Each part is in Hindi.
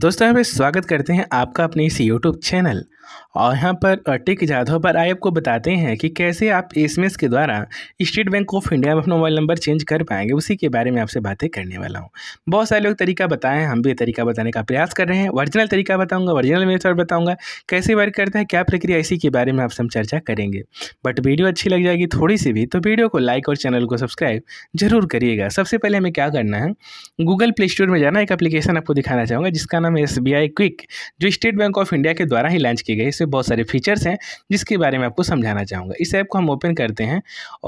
दोस्तों यहाँ पे स्वागत करते हैं आपका अपने इस यूट्यूब चैनल और यहाँ पर टिक जाधव पर आए आपको बताते हैं कि कैसे आप एस के द्वारा स्टेट बैंक ऑफ इंडिया में अपना मोबाइल नंबर चेंज कर पाएंगे उसी के बारे में आपसे बातें करने वाला हूँ बहुत सारे लोग तरीका बताएं हम भी तरीका बताने का प्रयास कर रहे हैं ओरिजिनल तरीका बताऊँगा ओरिजिनल मेथड बताऊँगा कैसे वर्क करता है क्या प्रक्रिया इसी के बारे में आपसे हम चर्चा करेंगे बट वीडियो अच्छी लग जाएगी थोड़ी सी भी तो वीडियो को लाइक और चैनल को सब्सक्राइब जरूर करिएगा सबसे पहले हमें क्या करना है गूगल प्ले स्टोर में जाना एक अप्लीकेशन आपको दिखाना चाहूँगा जिसका नाम है एस क्विक जो स्टेट बैंक ऑफ इंडिया के द्वारा ही लॉन्च की गई इसमें बहुत सारे फीचर्स हैं जिसके बारे में आपको समझाना चाहूँगा इस ऐप को हम ओपन करते हैं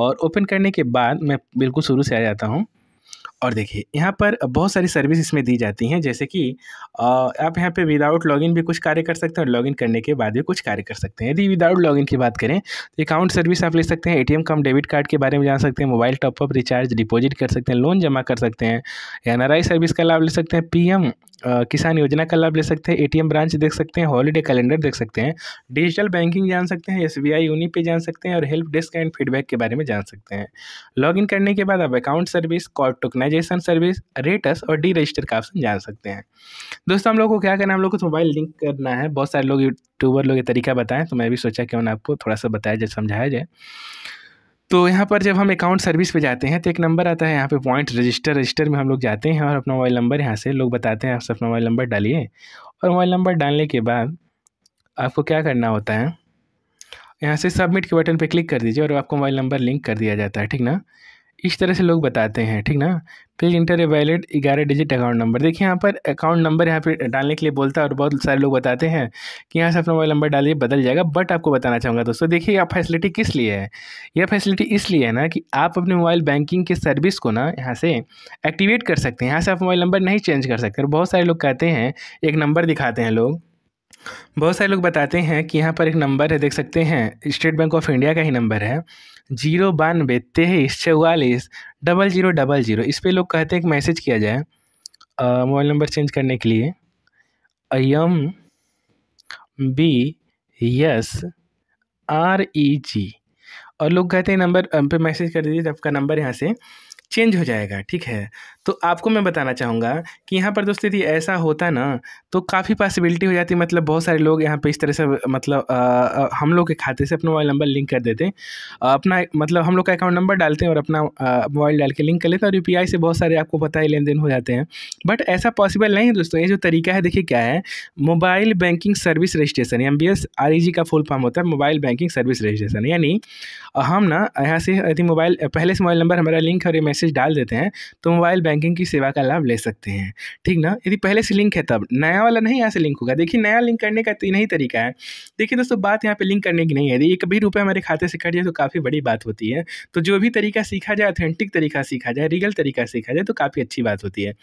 और ओपन करने के बाद मैं बिल्कुल शुरू से आ जाता हूँ और देखिए यहाँ पर बहुत सारी सर्विस इसमें दी जाती हैं जैसे कि आप यहाँ पे विदाउट लॉगिन भी कुछ कार्य कर सकते हैं और लॉगिन करने के बाद भी कुछ कार्य कर सकते हैं यदि विदाउट लॉगिन की बात करें तो अकाउंट सर्विस आप ले सकते हैं एटीएम कम डेबिट कार्ड के बारे में जान सकते हैं मोबाइल टॉपअप रिचार्ज डिपॉजिट कर सकते हैं लोन जमा कर सकते हैं एन सर्विस का लाभ ले सकते हैं पी किसान योजना का लाभ ले सकते हैं एटीएम ब्रांच देख सकते हैं हॉलीडे कैलेंडर देख सकते हैं डिजिटल बैंकिंग जान सकते हैं एस बी आई यूनी पे जान सकते हैं और हेल्प डेस्क एंड फीडबैक के बारे में जान सकते हैं लॉग इन करने के बाद आप account service call tokenization service rates और डी रजिस्टर का ऑप्शन जान सकते हैं दोस्तों हम लोग को क्या करना है हम लोग को मोबाइल लिंक करना है बहुत सारे लोग यूट्यूबर लोग ये तरीका बताएं तो मैं भी सोचा कि उन्हें आपको थोड़ा सा बताया जाए समझाया जाए तो यहाँ पर जब हम अकाउंट सर्विस पे जाते हैं तो एक नंबर आता है यहाँ पे पॉइंट रजिस्टर रजिस्टर में हम लोग जाते हैं और अपना मोबाइल नंबर यहाँ से लोग बताते हैं आप अपना मोबाइल नंबर डालिए और मोबाइल नंबर डालने के बाद आपको क्या करना होता है यहाँ से सबमिट के बटन पर क्लिक कर दीजिए और आपको मोबाइल नंबर लिंक कर दिया जाता है ठीक ना इस तरह से लोग बताते हैं ठीक ना प्लीज इंटर वैलिड ग्यारह डिजिट अकाउंट नंबर देखिए यहाँ पर अकाउंट नंबर यहाँ पे डालने के लिए बोलता है और बहुत सारे लोग बताते हैं कि यहाँ से अपना मोबाइल नंबर डालिए बदल जाएगा बट आपको बताना चाहूँगा दोस्तों देखिए यह फैसिलिटी किस लिए है यह फैसिलिटी इसलिए है ना कि आप अपने मोबाइल बैंकिंग की सर्विस को ना यहाँ से एक्टिवेट कर सकते हैं यहाँ से आप मोबाइल नंबर नहीं चेंज कर सकते बहुत सारे लोग कहते हैं एक नंबर दिखाते हैं लोग बहुत सारे लोग बताते हैं कि यहाँ पर एक नंबर है देख सकते हैं स्टेट बैंक ऑफ इंडिया का ही नंबर है जीरो बानवे तेईस चौवालीस डबल जीरो डबल जीरो इस पर लोग कहते हैं कि मैसेज किया जाए मोबाइल नंबर चेंज करने के लिए M B S R E G और लोग कहते हैं नंबर पे मैसेज कर दीजिए आपका नंबर यहाँ से चेंज हो जाएगा ठीक है तो आपको मैं बताना चाहूँगा कि यहाँ पर दोस्तों यदि ऐसा होता ना तो काफ़ी पॉसिबिलिटी हो जाती मतलब बहुत सारे लोग यहाँ पे इस तरह से मतलब आ, हम लोग के खाते से अपना मोबाइल नंबर लिंक कर देते हैं अपना मतलब हम लोग का अकाउंट नंबर डालते हैं और अपना मोबाइल डाल के लिंक कर लेते हैं और यू से बहुत सारे आपको पता है लेन देन हो जाते हैं बट ऐसा पॉसिबल नहीं है दोस्तों ये जो तरीका है देखिए क्या है mobile banking service registration M B e का फुल फॉर्म होता है मोबाइल बैंकिंग सर्विस रजिस्ट्रेशन यानी हम ना यहाँ से यदि मोबाइल पहले से मोबाइल नंबर हमारा लिंक है और ये मैसेज डाल देते हैं तो मोबाइल बैंकिंग की सेवा का लाभ ले सकते हैं ठीक ना यदि पहले से लिंक है तब नया वाला नहीं यहाँ से लिंक होगा देखिए नया लिंक करने का तीन तो ही तरीका है देखिए दोस्तों बात यहाँ पर लिंक करने की नहीं है यदि भी रुपये हमारे खाते से कट जाए तो काफ़ी बड़ी बात होती है तो जो भी तरीका सीखा जाए ऑथेंटिक तरीका सीखा जाए रीगल तरीका सीखा जाए तो काफ़ी अच्छी बात होती है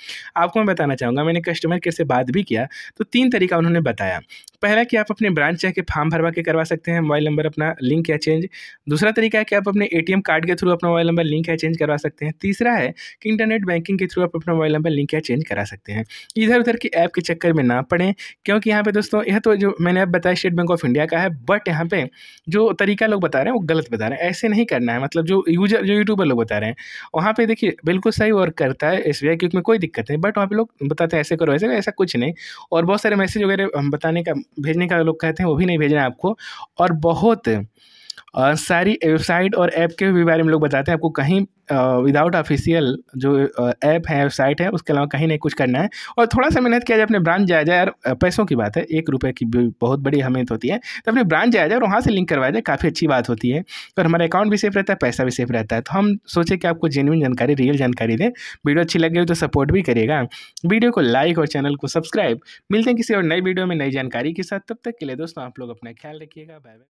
आपको मैं बताना चाहूँगा मैंने कस्टमर केयर से बात भी किया तो तीन तरीका उन्होंने बताया पहला कि आप अपने ब्रांच जाके फॉर्म भरवा के करवा सकते हैं मोबाइल नंबर अपना लिंक या चेंज दूसरा तरीका है कि आप अपने एटीएम कार्ड के थ्रू अपना मोबाइल नंबर लिंक या चेंज करवा सकते हैं तीसरा है कि इंटरनेट बैंकिंग के थ्रू आप अपना मोबाइल नंबर लिंक या चेंज करा सकते हैं इधर उधर की ऐप के चक्कर में ना पड़ें क्योंकि यहाँ पर दोस्तों यह तो जो मैंने अब बताया स्टेट बैंक ऑफ इंडिया का है बट यहाँ पर जो तरीका लोग बता रहे हैं वो गलत बता रहे हैं ऐसे नहीं करना है मतलब जो यूजर जो यूट्यूबर लोग बता रहे हैं वहाँ पर देखिए बिल्कुल सही वर्क करता है एस बी क्योंकि कोई दिक्कत नहीं बट वहाँ पर लोग बताते हैं ऐसे करो ऐसे ऐसा कुछ नहीं और बहुत सारे मैसेज वगैरह बताने का भेजने का लोग कहते हैं वो भी नहीं भेजना है आपको और बहुत और सारी वेबसाइट और ऐप के भी बारे में लोग बताते हैं आपको कहीं विदाउट ऑफिशियल जो ऐप है वेबसाइट है उसके अलावा कहीं नहीं कुछ करना है और थोड़ा सा मेहनत किया जाए अपने ब्रांच जाया जाए यार पैसों की बात है एक रुपये की भी बहुत बड़ी अहमियत तो होती है तो अपने ब्रांच जाया जाए और वहाँ से लिंक करवाया जाए काफ़ी अच्छी बात होती है और हमारा अकाउंट भी सेफ रहता है पैसा भी सेफ रहता है तो हम सोचे कि आपको जेन्यून जानकारी रियल जानकारी दें वीडियो अच्छी लगे हो तो सपोर्ट भी करिएगा वीडियो को लाइक और चैनल को सब्सक्राइब मिलते हैं किसी और नई वीडियो में नई जानकारी के साथ तब तक के लिए दोस्तों आप लोग अपना ख्याल रखिएगा बाय बाय